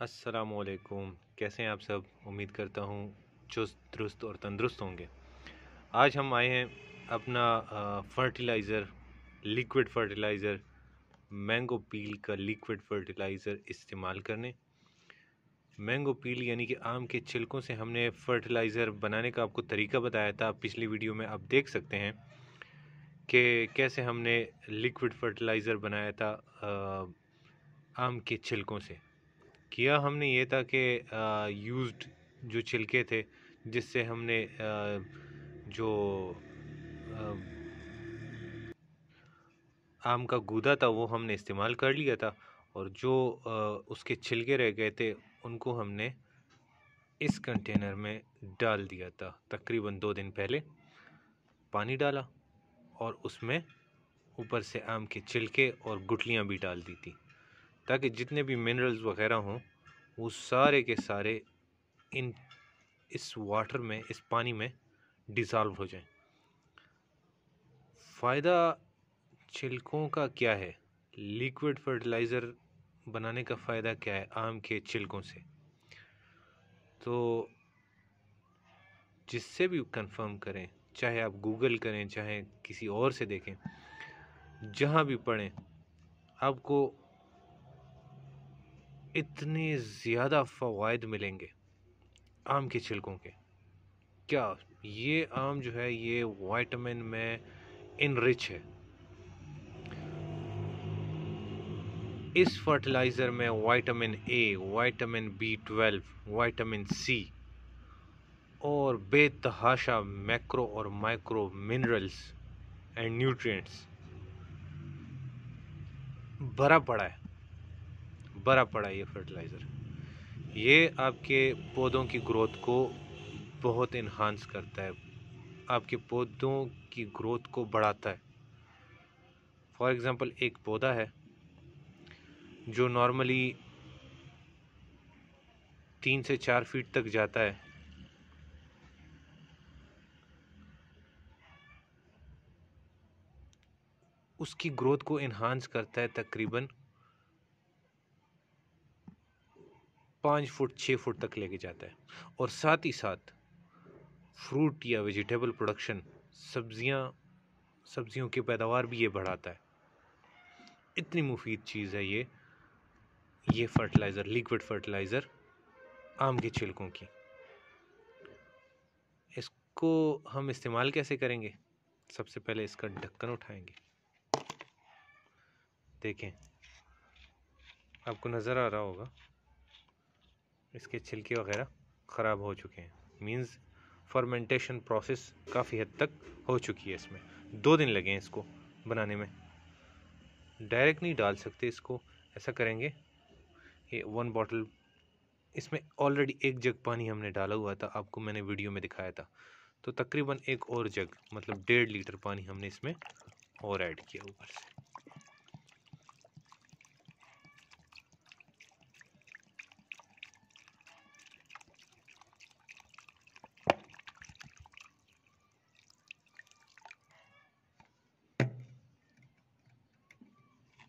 असलकुम कैसे हैं आप सब उम्मीद करता हूँ चुस्त दुरुस्त और तंदुरुस्त होंगे आज हम आए हैं अपना fertiliser liquid fertiliser mango peel का लिक्विड फर्टिलाइज़र इस्तेमाल करने मैंगो पील यानी कि आम के छिलकों से हमने फर्टिलाइज़र बनाने का आपको तरीका बताया था पिछली वीडियो में आप देख सकते हैं कि कैसे हमने लिक्विड फर्टिलाइज़र बनाया था आम के छिलकों से किया हमने ये था कि यूज्ड जो छिलके थे जिससे हमने जो आम का गूदा था वो हमने इस्तेमाल कर लिया था और जो उसके छिलके रह गए थे उनको हमने इस कंटेनर में डाल दिया था तकरीबन दो दिन पहले पानी डाला और उसमें ऊपर से आम के छिलके और गुटलियाँ भी डाल दी थी ताकि जितने भी मिनरल्स वगैरह हों वो सारे के सारे इन इस वाटर में इस पानी में डिज़ाल्व हो जाएं फ़ायदा छिलकों का क्या है लिक्विड फर्टिलाइज़र बनाने का फ़ायदा क्या है आम के छिलकों से तो जिससे भी कंफर्म करें चाहे आप गूगल करें चाहे किसी और से देखें जहाँ भी पढ़ें आपको इतने ज़्यादा फ़वाद मिलेंगे आम के छिलकों के क्या ये आम जो है ये वाइटामिन में इन रिच है इस फर्टिलाइज़र में vitamin A vitamin B twelve vitamin C और बेतहाशा मैक्रो और माइक्रो मिनरल्स एंड न्यूट्रिएंट्स भरा पड़ा है भरा पड़ा ये फर्टिलाइज़र ये आपके पौधों की ग्रोथ को बहुत इन्हांस करता है आपके पौधों की ग्रोथ को बढ़ाता है फॉर एग्ज़ाम्पल एक पौधा है जो नॉर्मली तीन से चार फीट तक जाता है उसकी ग्रोथ को इन्हांस करता है तकरीबन पाँच फुट छः फुट तक लेके जाता है और साथ ही साथ फ्रूट या वेजिटेबल प्रोडक्शन सब्जियां सब्जियों की पैदावार भी ये बढ़ाता है इतनी मुफीद चीज़ है ये ये फर्टिलाइज़र लिक्विड फर्टिलाइज़र आम के छिलकों की इसको हम इस्तेमाल कैसे करेंगे सबसे पहले इसका ढक्कन उठाएंगे देखें आपको नज़र आ रहा होगा इसके छिलके वगैरह ख़राब हो चुके हैं मीन्स फर्मेंटेशन प्रोसेस काफ़ी हद तक हो चुकी है इसमें दो दिन लगे हैं इसको बनाने में डायरेक्ट नहीं डाल सकते इसको ऐसा करेंगे ये वन बॉटल इसमें ऑलरेडी एक जग पानी हमने डाला हुआ था आपको मैंने वीडियो में दिखाया था तो तकरीबन एक और जग मतलब डेढ़ लीटर पानी हमने इसमें और ऐड किया ऊपर से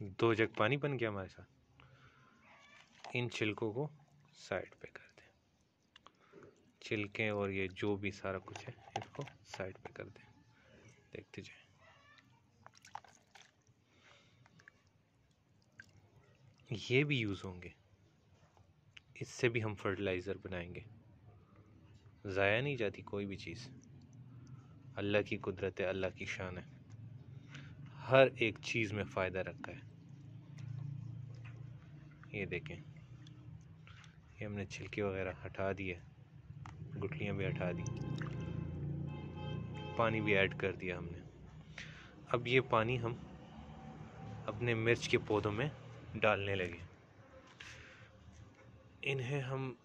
दो जग पानी बन गया हमारे साथ इन छिलकों को साइड पे कर दें छिलके और ये जो भी सारा कुछ है इसको साइड पे कर दें देखते जाए ये भी यूज़ होंगे इससे भी हम फर्टिलाइज़र बनाएंगे ज़ाया नहीं जाती कोई भी चीज़ अल्लाह की कुदरत है अल्लाह की शान है हर एक चीज़ में फ़ायदा रखा है ये देखें ये हमने छिलके वगैरह हटा दिए गुटलियाँ भी हटा दी पानी भी ऐड कर दिया हमने अब ये पानी हम अपने मिर्च के पौधों में डालने लगे इन्हें हम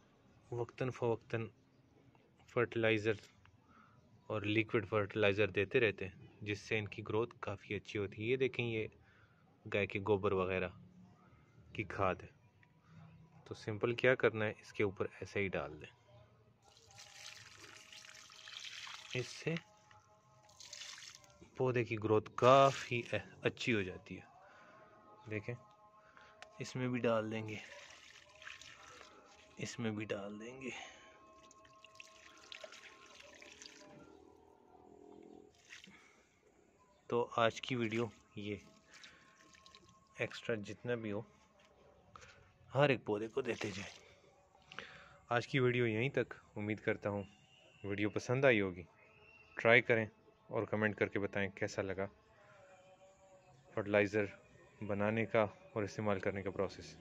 वक्ता फ़वक्ता फर्टिलाइज़र और लिक्विड फर्टिलाइज़र देते रहते हैं जिससे इनकी ग्रोथ काफ़ी अच्छी होती है ये देखें ये गाय के गोबर वगैरह की खाद तो सिंपल क्या करना है इसके ऊपर ऐसे ही डाल दें इससे पौधे की ग्रोथ काफ़ी अच्छी हो जाती है देखें इसमें भी डाल देंगे इसमें भी डाल देंगे तो आज की वीडियो ये एक्स्ट्रा जितना भी हो हर एक पौधे को देते जाए आज की वीडियो यहीं तक उम्मीद करता हूँ वीडियो पसंद आई होगी ट्राई करें और कमेंट करके बताएं कैसा लगा फर्टिलाइज़र बनाने का और इस्तेमाल करने का प्रोसेस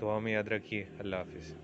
दुआ में याद रखिए अल्लाह हाफिज़